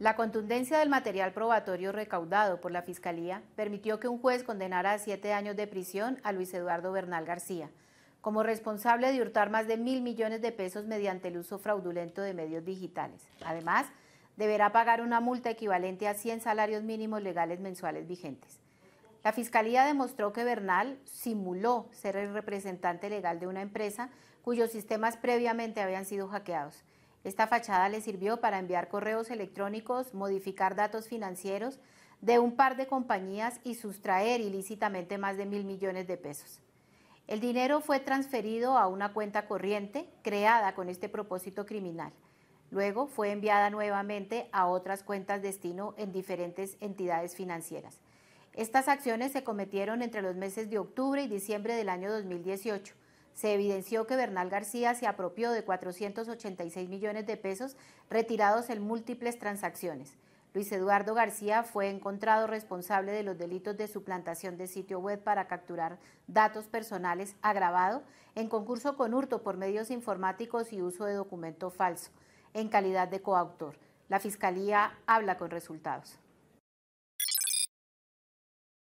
La contundencia del material probatorio recaudado por la Fiscalía permitió que un juez condenara a siete años de prisión a Luis Eduardo Bernal García, como responsable de hurtar más de mil millones de pesos mediante el uso fraudulento de medios digitales. Además, deberá pagar una multa equivalente a 100 salarios mínimos legales mensuales vigentes. La Fiscalía demostró que Bernal simuló ser el representante legal de una empresa cuyos sistemas previamente habían sido hackeados esta fachada le sirvió para enviar correos electrónicos, modificar datos financieros de un par de compañías y sustraer ilícitamente más de mil millones de pesos. El dinero fue transferido a una cuenta corriente creada con este propósito criminal. Luego fue enviada nuevamente a otras cuentas destino en diferentes entidades financieras. Estas acciones se cometieron entre los meses de octubre y diciembre del año 2018 se evidenció que Bernal García se apropió de 486 millones de pesos retirados en múltiples transacciones. Luis Eduardo García fue encontrado responsable de los delitos de suplantación de sitio web para capturar datos personales agravado en concurso con hurto por medios informáticos y uso de documento falso en calidad de coautor. La Fiscalía habla con resultados.